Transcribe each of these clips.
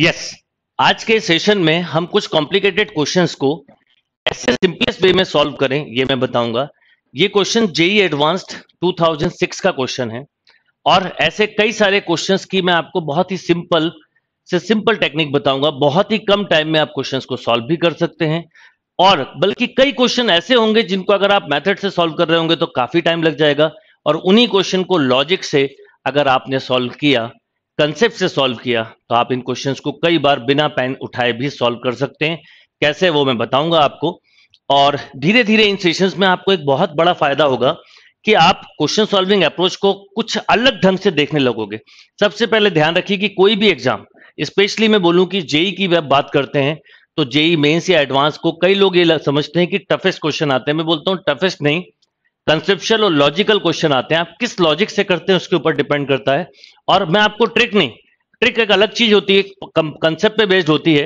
yes yes, आज के session में हम कुछ कॉम्प्लिकेटेड क्वेश्चंस को ऐसे सिंपलेस्ट वे में सॉल्व करें ये मैं बताऊंगा ये क्वेश्चन जेई एडवांस्ड 2006 का क्वेश्चन है और ऐसे कई सारे क्वेश्चंस की मैं आपको बहुत ही सिंपल से सिंपल टेक्निक बताऊंगा बहुत ही कम टाइम में आप क्वेश्चन को सॉल्व भी कर सकते हैं और बल्कि कई क्वेश्चन ऐसे होंगे जिनको अगर आप मेथड से सॉल्व कर रहे होंगे तो काफी टाइम लग जाएगा और उन्हीं क्वेश्चन को लॉजिक से अगर आपने सॉल्व किया कंसेप्ट से सॉल्व किया तो आप इन क्वेश्चंस को कई बार बिना पेन उठाए भी सॉल्व कर सकते हैं कैसे वो मैं बताऊंगा आपको और धीरे धीरे इन सेशंस में आपको एक बहुत बड़ा फायदा होगा कि आप क्वेश्चन सॉल्विंग अप्रोच को कुछ अलग ढंग से देखने लगोगे सबसे पहले ध्यान रखिए कि कोई भी एग्जाम स्पेशली मैं बोलूं कि जेई की अब बात करते हैं तो जेई मेन्स या एडवांस को कई लोग ये समझते हैं कि टफेस्ट क्वेश्चन आते हैं मैं बोलता हूँ टफेस्ट नहीं कंसेप्शल और लॉजिकल क्वेश्चन आते हैं आप किस लॉजिक से करते हैं उसके ऊपर डिपेंड करता है और मैं आपको ट्रिक नहीं ट्रिक एक अलग चीज होती है कंसेप्ट पे बेस्ड होती है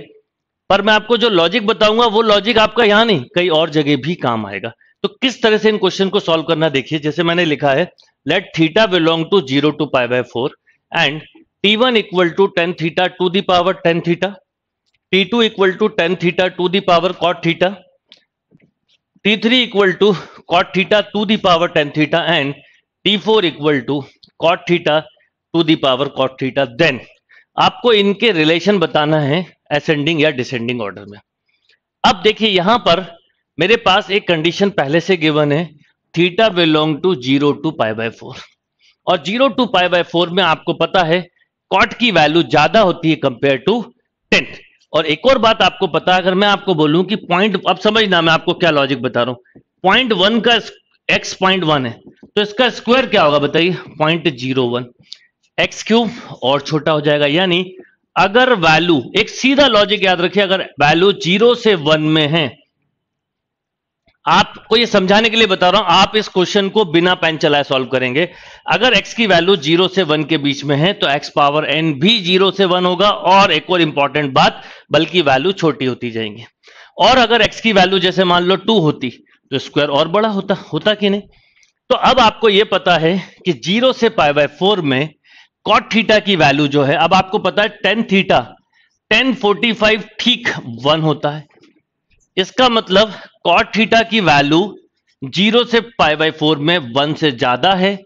पर मैं आपको जो लॉजिक बताऊंगा वो लॉजिक आपका यहाँ नहीं कई और जगह भी काम आएगा तो किस तरह से इन क्वेश्चन को सॉल्व करना देखिए जैसे मैंने लिखा है let theta belong to zero to pi by four and t one equal to tan theta to the power tan theta t two equal to tan theta to the power cot theta t3 equal to cot theta to the power tan theta and t4 equal to cot theta to the power cot theta then आपको इनके relation बताना है ascending या descending order में अब देखिए यहां पर मेरे पास एक कंडीशन पहले से गिवन है theta belong to zero to pi by four और zero to pi by four में आपको पता है कॉट की वैल्यू ज्यादा होती है कंपेयर टू टेंथ और एक और बात आपको पता अगर मैं आपको बोलूं कि पॉइंट अब समझना मैं आपको क्या लॉजिक बता रहा हूं पॉइंट वन का एक्स पॉइंट वन है तो इसका स्क्वायर क्या होगा बताइए point zero one x cube और छोटा हो जाएगा यानी अगर वैल्यू एक सीधा लॉजिक याद रखिए अगर वैल्यू जीरो से वन में है आपको ये समझाने के लिए बता रहा हूं आप इस क्वेश्चन को बिना पेन चलाए सॉल्व करेंगे अगर x की वैल्यू जीरो से वन के बीच में है तो x पावर n भी जीरो से वन होगा और एक और इंपॉर्टेंट बात बल्कि वैल्यू छोटी होती जाएंगी और अगर एक्स की वैल्यू जैसे मान लो टू होती तो स्क्वायर और बड़ा होता होता कि नहीं तो अब आपको यह पता है कि जीरो से पाई बाय फोर में कॉट थीटा की वैल्यू जो है अब आपको पता है tan theta tan forty five ठीक वन होता है इसका मतलब कॉट थीटा की वैल्यू जीरो से पाई बाय फोर में वन से ज्यादा है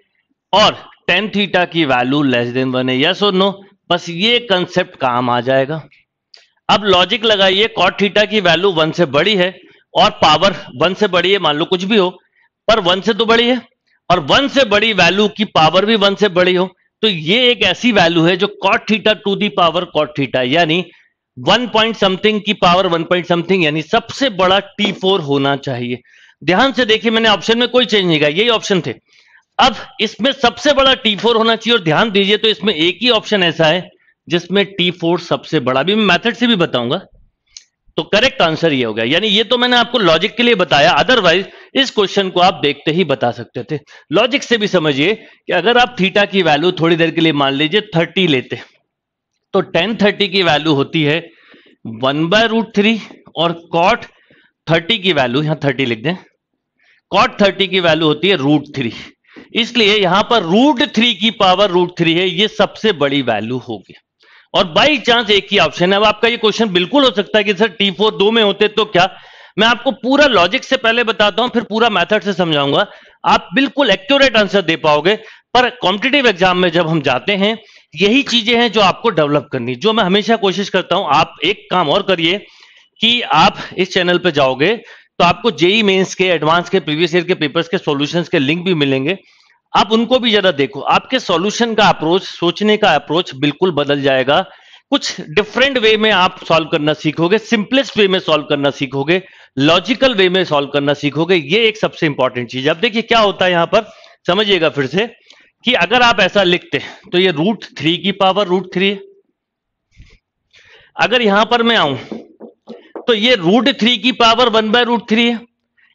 और टेन थीटा की वैल्यू लेस देन वन है यस और नो बस ये कंसेप्ट काम आ जाएगा अब लॉजिक लगाइए कॉट थीटा की वैल्यू वन से बड़ी है और पावर वन से बड़ी है मान लो कुछ भी हो पर वन से तो बड़ी है और वन से बड़ी वैल्यू की पावर भी वन से बड़ी हो तो ये एक ऐसी वैल्यू है जो cot theta to the power cot theta यानी वन पॉइंट समथिंग की पावर वन पॉइंट समथिंग यानी सबसे बड़ा टी फोर होना चाहिए ध्यान से देखिए मैंने ऑप्शन में कोई चेंज नहीं किया यही ऑप्शन थे अब इसमें सबसे बड़ा टी फोर होना चाहिए और ध्यान दीजिए तो इसमें एक ही ऑप्शन ऐसा है जिसमें टी फोर सबसे बड़ा भी मैं मैथड से भी बताऊंगा तो करेक्ट आंसर ये हो गया यानी ये तो मैंने आपको लॉजिक के लिए बताया अदरवाइज इस क्वेश्चन को आप देखते ही बता सकते थे लॉजिक से भी समझिए कि अगर आप थीटा की वैल्यू थोड़ी देर के लिए मान लीजिए थर्टी लेते तो टेन थर्टी की वैल्यू होती है वन बाय रूट थ्री और कॉट थर्टी की वैल्यू यहां थर्टी लिख दें कॉट थर्टी की वैल्यू होती है रूट थ्री इसलिए यहां पर रूट थ्री की पावर रूट थ्री है ये सबसे बड़ी वैल्यू होगी और बाई चांस एक ही ऑप्शन है अब आपका ये क्वेश्चन बिल्कुल हो सकता है कि सर टी फोर दो में होते तो क्या मैं आपको पूरा लॉजिक से पहले बताता हूं फिर पूरा मेथड से समझाऊंगा आप बिल्कुल एक्यूरेट आंसर दे पाओगे पर कॉम्पिटेटिव एग्जाम में जब हम जाते हैं यही चीजें हैं जो आपको डेवलप करनी जो मैं हमेशा कोशिश करता हूं आप एक काम और करिए कि आप इस चैनल पर जाओगे तो आपको जेई मेंस के एडवांस के प्रीवियस ईयर के पेपर्स के सॉल्यूशंस के लिंक भी मिलेंगे आप उनको भी जरा देखो आपके सॉल्यूशन का अप्रोच सोचने का अप्रोच बिल्कुल बदल जाएगा कुछ डिफरेंट वे में आप सॉल्व करना सीखोगे सिंपलेस्ट वे में सॉल्व करना सीखोगे लॉजिकल वे में सॉल्व करना सीखोगे ये एक सबसे इंपॉर्टेंट चीज है अब देखिए क्या होता है यहां पर समझिएगा फिर से कि अगर आप ऐसा लिखते हैं तो ये रूट थ्री की पावर रूट थ्री अगर यहां पर मैं आऊं तो ये रूट थ्री की power one by root three है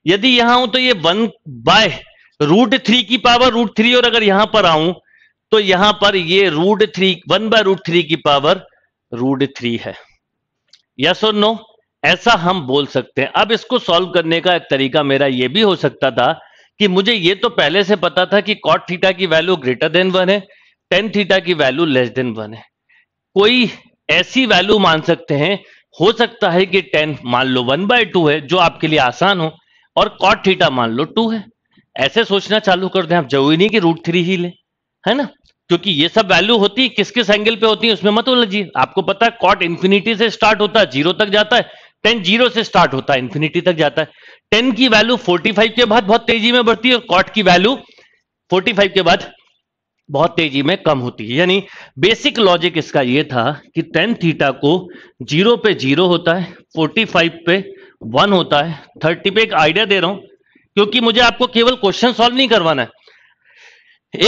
यदि यहां हूं तो ये वन बाय रूट थ्री की पावर रूट थ्री और अगर यहां पर आऊं तो यहां पर ये root three one by root three की पावर रूट थ्री है यस और नो ऐसा हम बोल सकते हैं अब इसको सॉल्व करने का एक तरीका मेरा ये भी हो सकता था कि मुझे ये तो पहले से पता था कि कॉट थीटा की वैल्यू ग्रेटर देन वन है टेन थीटा की वैल्यू लेस देन वन है कोई ऐसी वैल्यू मान सकते हैं हो सकता है कि टेन मान लो वन बाय टू है जो आपके लिए आसान हो और कॉट थीटा मान लो टू है ऐसे सोचना चालू कर दें आप जरूरी नहीं कि रूट थ्री ही ले है ना क्योंकि ये सब वैल्यू होती है किस किस एंगल पे होती है उसमें मत उलझिए आपको पता है कॉट इन्फिनिटी से स्टार्ट होता है जीरो तक जाता है टेन जीरो से स्टार्ट होता है इन्फिनिटी तक जाता है टेन की वैल्यू फोर्टी फाइव के बाद बहुत तेजी में बढ़ती है और कॉट की वैल्यू फोर्टी फाइव के बाद बहुत तेजी में कम होती है यानी बेसिक लॉजिक इसका यह था कि टेन थीटा को जीरो पे जीरो होता है फोर्टी फाइव पे वन होता है थर्टी पे एक आइडिया दे रहा हूं क्योंकि मुझे आपको केवल क्वेश्चन सॉल्व नहीं करवाना है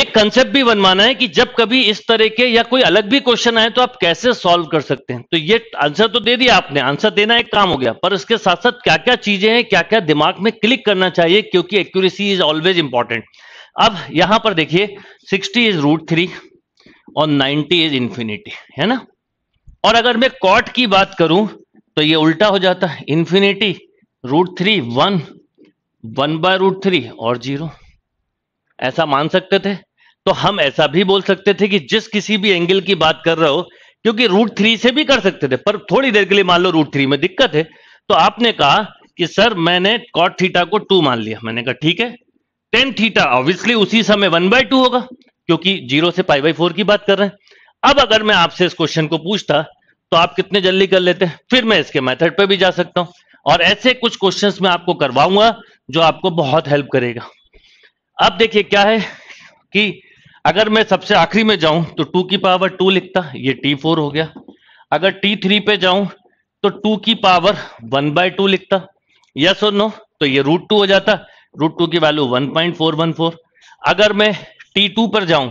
एक कंसेप्ट भी बनवाना है कि जब कभी इस तरह के या कोई अलग भी क्वेश्चन आए तो आप कैसे सॉल्व कर सकते हैं तो ये आंसर तो दे दिया आपने आंसर देना एक काम हो गया पर इसके साथ साथ क्या क्या चीजें हैं क्या क्या दिमाग में क्लिक करना चाहिए क्योंकि एक्यूरेसी इज ऑलवेज इंपॉर्टेंट अब यहां पर देखिए सिक्सटी इज रूट थ्री और नाइनटी इज इंफिनिटी है ना और अगर मैं कॉट की बात करूं तो ये उल्टा हो जाता है infinity root three one one by root three और जीरो ऐसा मान सकते थे तो हम ऐसा भी बोल सकते थे कि जिस किसी भी एंगल की बात कर रहे हो क्योंकि रूट थ्री से भी कर सकते थे पर थोड़ी देर के लिए मान लो रूट थ्री में दिक्कत है तो आपने कहा कि सर मैंने कॉट थीटा को टू मान लिया मैंने कहा ठीक है टेन थीटा ऑब्वियसली उसी समय वन बाय टू होगा क्योंकि जीरो से पाई बाई फोर की बात कर रहे हैं अब अगर मैं आपसे इस क्वेश्चन को पूछता तो आप कितने जल्दी कर लेते हैं फिर मैं इसके मेथड पे भी जा सकता हूं और ऐसे कुछ क्वेश्चंस मैं आपको करवाऊंगा जो आपको बहुत हेल्प करेगा अब देखिए क्या है कि अगर मैं सबसे आखिरी में जाऊं तो टू की पावर टू लिखता ये टी फोर हो गया अगर टी थ्री पे जाऊं तो टू की पावर वन बाय टू लिखता यस और नो तो ये रूट टू हो जाता रूट टू की value one point four one four अगर मैं टी टू पर जाऊं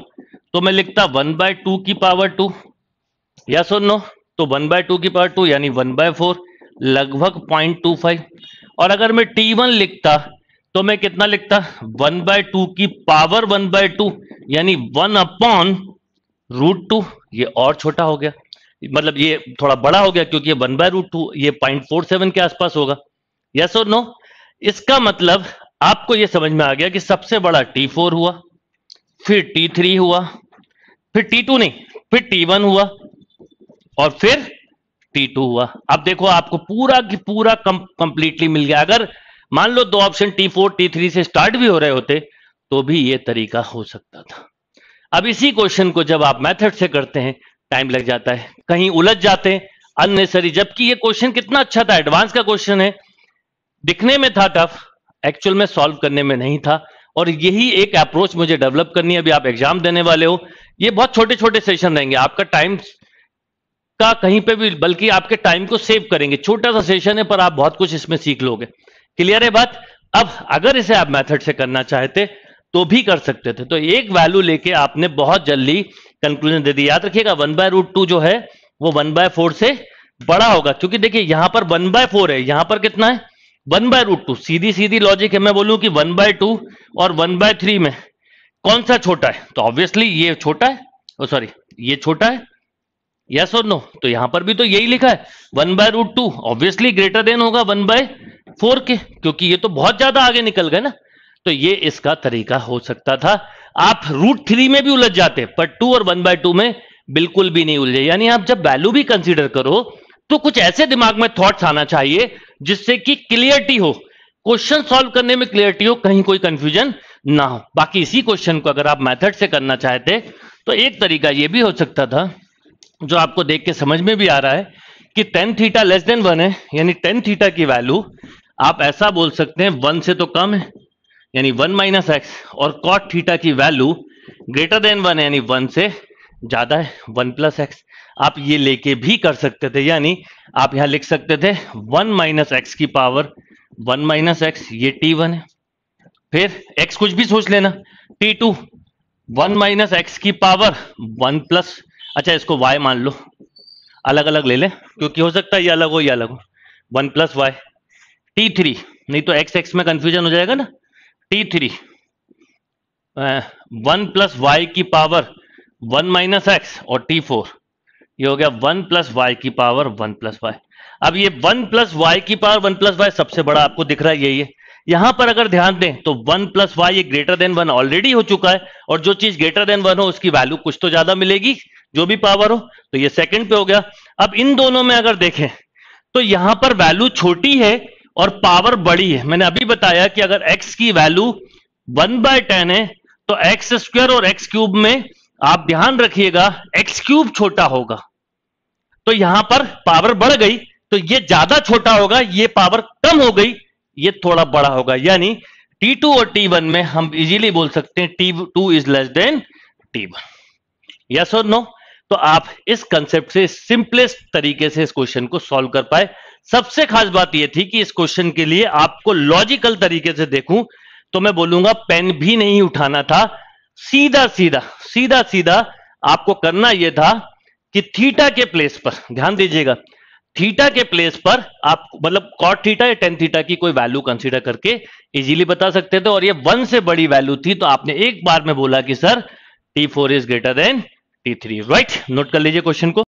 तो मैं लिखता वन बाय टू की पावर टू यस और नो तो वन बाय टू की पावर टू यानी वन बाय फोर लगभग पॉइंट टू फाइव और अगर मैं टी वन लिखता तो मैं कितना लिखता वन बाय टू की पावर वन बाय टू यानी वन अपॉन रूट टू ये और छोटा हो गया मतलब ये थोड़ा बड़ा हो गया क्योंकि ये वन बाय रूट टू ये पॉइंट फोर सेवन के आसपास होगा यस और नो इसका मतलब आपको ये समझ में आ गया कि सबसे बड़ा टी फोर हुआ फिर टी थ्री हुआ फिर टी टू नहीं फिर टी वन हुआ और फिर टी टू हुआ अब देखो आपको पूरा की पूरा कंप्लीटली मिल गया अगर मान लो दो option T four T three से स्टार्ट भी हो रहे होते तो भी ये तरीका हो सकता था अब इसी क्वेश्चन को जब आप मेथड से करते हैं टाइम लग जाता है कहीं उलझ जाते हैं अननेसरी जबकि ये क्वेश्चन कितना अच्छा था एडवांस का क्वेश्चन है दिखने में था टफ एक्चुअल में सॉल्व करने में नहीं था और यही एक अप्रोच मुझे डेवलप करनी है अभी आप एग्जाम देने वाले हो ये बहुत छोटे छोटे सेशन रहेंगे आपका टाइम का कहीं पे भी बल्कि आपके टाइम को सेव करेंगे छोटा सा सेशन है पर आप बहुत कुछ इसमें सीख लोगे क्लियर है बात अब अगर इसे आप मेथड से करना चाहते तो भी कर सकते थे तो एक वैल्यू लेके आपने बहुत जल्दी कंक्लूजन दे दी याद रखिएगा वन बाय रूट टू जो है वो वन बाय फोर से बड़ा होगा क्योंकि देखिए यहां पर वन बाय फोर है यहां पर कितना है वन बाय रूट टू सीधी सीधी लॉजिक है मैं बोलूं कि वन बाय टू और वन बाय थ्री में कौन सा छोटा है तो ऑब्वियसली ये छोटा है सॉरी oh, ये छोटा है यस और नो तो यहां पर भी तो यही लिखा है one by root two obviously greater than होगा वन बाय फोर के क्योंकि ये तो बहुत ज्यादा आगे निकल गए ना तो ये इसका तरीका हो सकता था आप रूट थ्री में भी उलझ जाते पर टू और वन बाय टू में बिल्कुल भी नहीं उलझे यानी आप जब वैल्यू भी कंसिडर करो तो कुछ ऐसे दिमाग में थॉट्स आना चाहिए जिससे कि क्लियरिटी हो क्वेश्चन सॉल्व करने में क्लियरिटी हो कहीं कोई कंफ्यूजन ना हो बाकी इसी क्वेश्चन को अगर आप मेथड से करना चाहते तो एक तरीका यह भी हो सकता था जो आपको देख के समझ में भी आ रहा है कि tan theta less than one है यानी टेन थीटा की वैल्यू आप ऐसा बोल सकते हैं वन से तो कम है यानी वन माइनस एक्स और कॉट थीटा की वैल्यू ग्रेटर देन वन यानी वन से ज्यादा है वन प्लस एक्स आप ये लेके भी कर सकते थे यानी आप यहां लिख सकते थे वन माइनस एक्स की पावर वन माइनस एक्स ये टी वन है फिर एक्स कुछ भी सोच लेना T two one minus x की पावर वन प्लस अच्छा इसको वाई मान लो अलग अलग ले ले क्योंकि हो सकता है ये अलग हो या अलग हो one plus y T three नहीं तो एक्स एक्स में कंफ्यूजन हो जाएगा ना T three one plus y की पावर वन माइनस एक्स और टी फोर ये हो गया वन प्लस वाई की पावर वन प्लस वाई अब ये वन प्लस वाई की पावर वन प्लस वाई सबसे बड़ा आपको दिख रहा है यही है यहां पर अगर ध्यान दें तो one plus y greater than one already हो चुका है और जो चीज ग्रेटर देन वन हो उसकी वैल्यू कुछ तो ज्यादा मिलेगी जो भी पावर हो तो ये सेकंड पे हो गया अब इन दोनों में अगर देखें तो यहां पर वैल्यू छोटी है और पावर बड़ी है मैंने अभी बताया कि अगर एक्स की वैल्यू वन बाय टेन है तो एक्स स्क्वायर और एक्स क्यूब में आप ध्यान रखिएगा एक्स क्यूब छोटा होगा तो यहां पर पावर बढ़ गई तो ये ज्यादा छोटा होगा ये पावर कम हो गई ये थोड़ा बड़ा होगा यानी T2 और T1 में हम इजीली बोल सकते हैं T2 is less than T one yes और नो तो आप इस कंसेप्ट से सिंपलेस्ट तरीके से इस क्वेश्चन को सॉल्व कर पाए सबसे खास बात यह थी कि इस क्वेश्चन के लिए आपको लॉजिकल तरीके से देखूं तो मैं बोलूंगा पेन भी नहीं उठाना था सीधा सीधा सीधा सीधा आपको करना यह था कि थीटा के प्लेस पर ध्यान दीजिएगा थीटा के प्लेस पर आप मतलब कॉट थीटा या टेन थीटा की कोई वैल्यू कंसीडर करके इजीली बता सकते थे और ये वन से बड़ी वैल्यू थी तो आपने एक बार में बोला कि sir T four is greater than T three right note कर लीजिए क्वेश्चन को